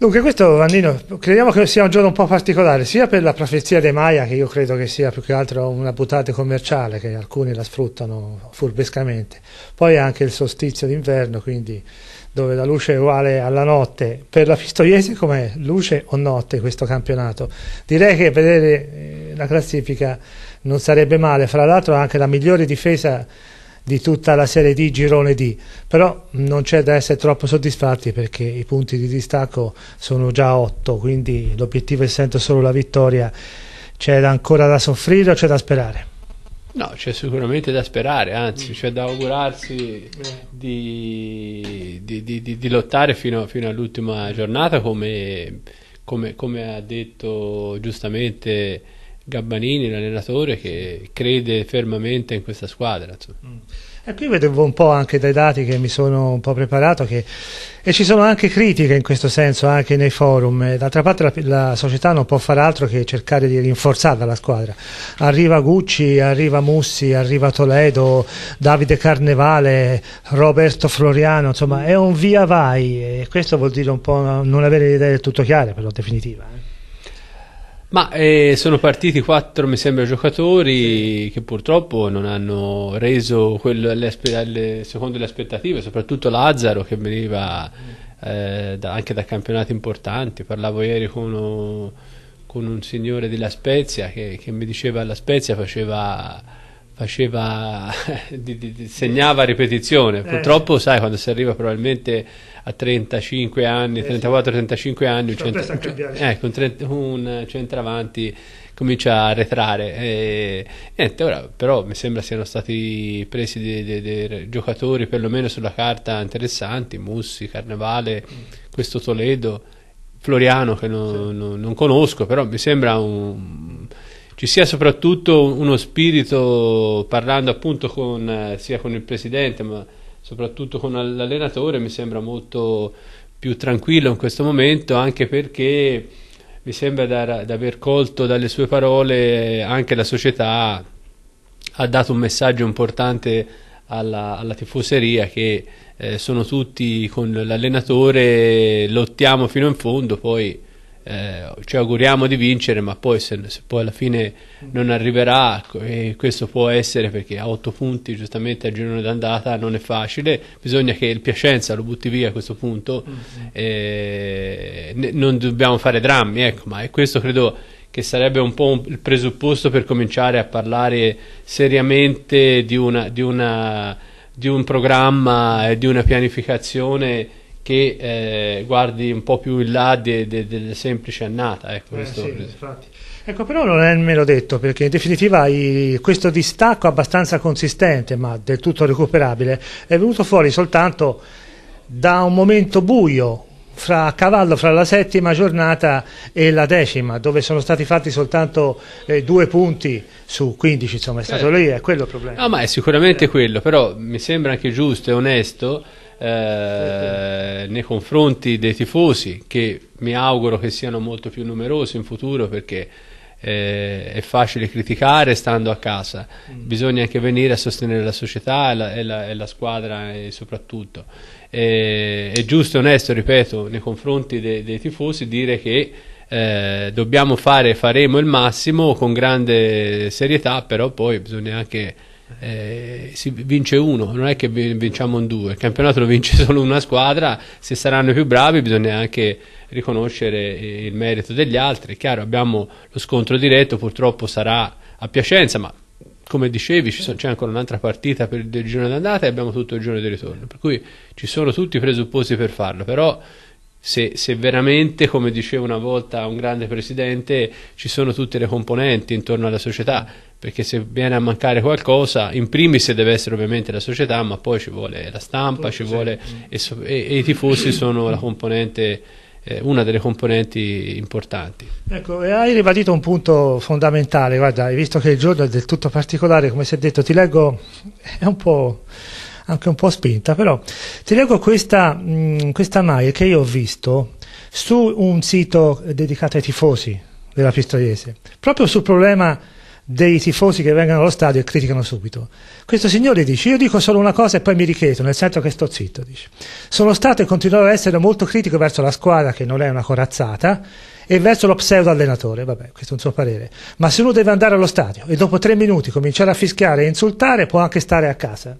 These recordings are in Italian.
Dunque questo Vannino crediamo che sia un giorno un po' particolare sia per la profezia dei Maya che io credo che sia più che altro una buttata commerciale che alcuni la sfruttano furbescamente poi anche il solstizio d'inverno quindi dove la luce è uguale alla notte per la Pistoiese com'è luce o notte questo campionato direi che vedere eh, la classifica non sarebbe male fra l'altro anche la migliore difesa di tutta la Serie di Girone D, però non c'è da essere troppo soddisfatti perché i punti di distacco sono già 8, quindi l'obiettivo è sempre solo la vittoria. C'è ancora da soffrire o c'è da sperare? No, c'è sicuramente da sperare, anzi c'è da augurarsi eh. di, di, di, di lottare fino, fino all'ultima giornata come, come, come ha detto giustamente Gabbanini, l'allenatore, che crede fermamente in questa squadra. Mm. E qui vedevo un po' anche dai dati che mi sono un po' preparato che, e ci sono anche critiche in questo senso anche nei forum. Eh, d'altra parte la, la, società non può fare altro che cercare di rinforzare la squadra. Arriva Gucci, arriva Mussi, arriva Toledo, Davide Carnevale, Roberto Floriano, insomma è un via vai e questo vuol dire un po' non avere le idee del tutto chiare però definitiva. Eh. Ma eh, sono partiti quattro, mi sembra, giocatori sì. che purtroppo non hanno reso quello, le, le, secondo le aspettative, soprattutto Lazzaro che veniva eh, da, anche da campionati importanti. Parlavo ieri con uno con un signore della Spezia che, che, mi diceva che la Spezia faceva faceva, segnava ripetizione. Eh. Purtroppo, eh. sai, quando si arriva probabilmente a 35 anni, eh, 34-35 anni, un, centra, eh, un, trent, un centravanti comincia a arretrare. E, niente, ora, però mi sembra siano stati presi dei, dei, dei giocatori perlomeno sulla carta interessanti, Mussi, Carnevale, mm. questo Toledo. Floriano che non, sì. non, non conosco, però mi sembra un, ci sia soprattutto uno spirito, parlando appunto con, eh, sia con il presidente ma soprattutto con l'allenatore, mi sembra molto più tranquillo in questo momento, anche perché mi sembra da, aver colto dalle sue parole anche la società ha dato un messaggio importante alla, alla tifoseria che eh, sono tutti con l'allenatore, lottiamo fino in fondo, poi eh, ci auguriamo di vincere, ma poi se, se, poi alla fine non arriverà, ecco, e questo può essere perché a 8 punti giustamente al girone d'andata non è facile, bisogna che il Piacenza lo butti via a questo punto, mm -hmm. eh, ne, non dobbiamo fare drammi, ecco, ma è questo credo che sarebbe un po' un, il presupposto per cominciare a parlare seriamente di, una, di, una, di un programma e di una pianificazione che eh, guardi un po' più in là delle de, de semplici annata. Ecco, eh, sì, ecco, però non è nemmeno detto, perché in definitiva i, questo distacco abbastanza consistente, ma del tutto recuperabile, è venuto fuori soltanto da un momento buio, fra, cavallo fra la settima giornata e la decima, dove sono stati fatti soltanto eh, due punti su 15, insomma è stato eh. lì, è quello il problema. No, ma è sicuramente eh. quello, però mi sembra anche giusto e onesto eh, nei confronti dei tifosi, che mi auguro che siano molto più numerosi in futuro perché eh, è facile criticare stando a casa, mm. bisogna anche venire a sostenere la società e la, e la, e la squadra e soprattutto. è giusto e onesto, ripeto, nei confronti de, dei tifosi dire che eh, dobbiamo fare, faremo il massimo con grande serietà, però poi bisogna anche eh, si vince uno, non è che vinciamo un due, il campionato lo vince solo una squadra, se saranno più bravi bisogna anche riconoscere il merito degli altri, è chiaro abbiamo lo scontro diretto, purtroppo sarà a Piacenza, ma come dicevi c'è ancora un'altra partita per il giorno d'andata e abbiamo tutto il giorno di ritorno, per cui ci sono tutti i presupposti per farlo, però se, se, veramente, come diceva una volta un grande presidente, ci sono tutte le componenti intorno alla società, perché se viene a mancare qualcosa, in primis deve essere ovviamente la società, ma poi ci vuole la stampa, sì, vuole, sì. E, e, i tifosi sono eh, una delle componenti importanti. Ecco, hai ribadito un punto fondamentale, guarda, hai visto che il giorno è del tutto particolare, come si è detto, ti leggo, è un po' anche un po' spinta, però ti leggo questa, mh, mm, questa maglia che io ho visto su un sito dedicato ai tifosi della Pistoiese, proprio sul problema dei tifosi che vengono allo stadio e criticano subito. Questo signore dice, io dico solo una cosa e poi mi richiedo, nel senso che sto zitto, dice. Sono stato e continuerò ad essere molto critico verso la squadra, che non è una corazzata, e verso lo pseudo allenatore, vabbè, questo è un suo parere. Ma se uno deve andare allo stadio e dopo tre minuti cominciare a fischiare e insultare, può anche stare a casa.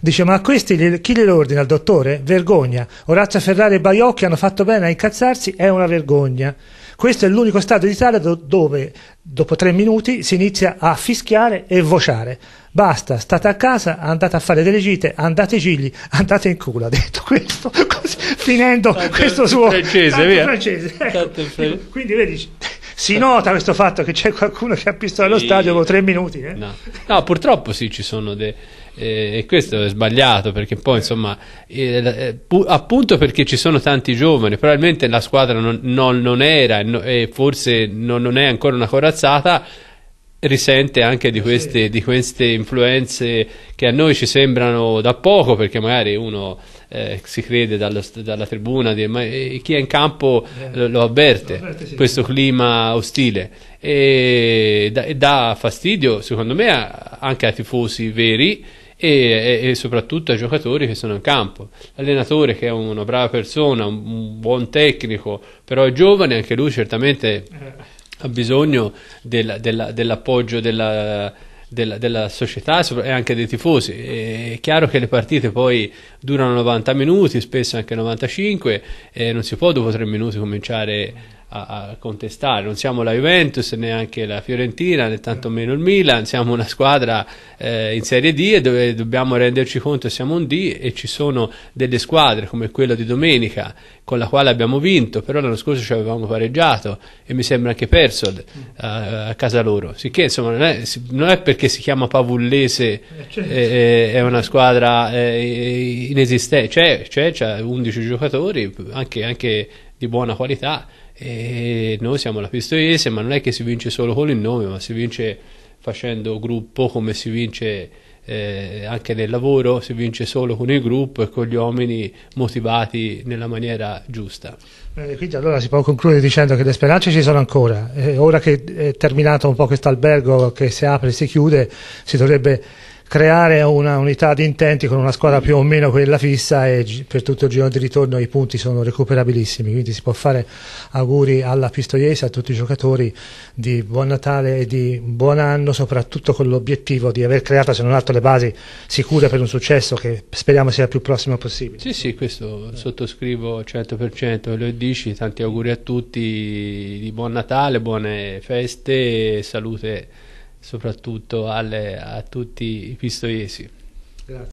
Dice, ma a questi chi glielo ordina? Il dottore? Vergogna. Orazio Ferrari e Baiocchi hanno fatto bene a incazzarsi, è una vergogna. Questo è l'unico Stato d'Italia do, dove dopo tre minuti si inizia a fischiare e vociare. Basta, state a casa, andate a fare delle gite, andate gigli, andate in culo. Ha detto questo, così, finendo tanto questo suo francese. Via. francese. Ecco. Fre- quindi vedi si nota questo fatto che c'è qualcuno che ha pistola allo e... stadio dopo tre minuti. Eh? No. no. purtroppo sì, ci sono dei e questo è sbagliato perché poi insomma eh, appunto perché ci sono tanti giovani probabilmente la squadra non, non, non era no, e forse non, non, è ancora una corazzata risente anche di eh queste, di queste influenze che a noi ci sembrano da poco perché magari uno eh, si crede dallo, dalla tribuna, di, ma chi è in campo eh, lo, lo, avverte, lo avverte sì, questo clima ostile e, dà fastidio secondo me a, anche a tifosi veri e, e, soprattutto ai giocatori che sono in campo. L'allenatore che è una brava persona, un, buon tecnico, però è giovane, anche lui certamente eh. ha bisogno del, del, dell'appoggio della, della, della, società e anche dei tifosi. È chiaro che le partite poi durano 90 minuti, spesso anche 95, e non si può dopo 3 minuti cominciare a, a, contestare. Non siamo la Juventus, neanche la Fiorentina, né tantomeno il Milan, siamo una squadra eh, in Serie D e dove dobbiamo renderci conto che siamo un D e ci sono delle squadre come quella di domenica con la quale abbiamo vinto, però l'anno scorso ci avevamo pareggiato e mi sembra anche perso a, eh, a casa loro. Sicché insomma non è, non è, perché si chiama Pavullese, eh, certo. Eh, eh, è una squadra eh, inesistente, c'è, 11 giocatori, anche, anche di buona qualità e noi siamo la Pistoiese, ma non è che si vince solo con il nome, ma si vince facendo gruppo come si vince eh, anche nel lavoro, si vince solo con il gruppo e con gli uomini motivati nella maniera giusta. Eh, quindi allora si può concludere dicendo che le speranze ci sono ancora, eh, ora che è terminato un po' questo albergo che si apre e si chiude, si dovrebbe creare una unità di intenti con una squadra più o meno quella fissa e per tutto il giro di ritorno i punti sono recuperabilissimi, quindi si può fare auguri alla Pistoiese, a tutti i giocatori di buon Natale e di buon anno, soprattutto con l'obiettivo di aver creato se non altro le basi sicure per un successo che speriamo sia il più prossimo possibile. Sì, sì, questo sottoscrivo 100%, lo dici, tanti auguri a tutti di buon Natale, buone feste e salute soprattutto alle, a tutti i pistoiesi. Grazie.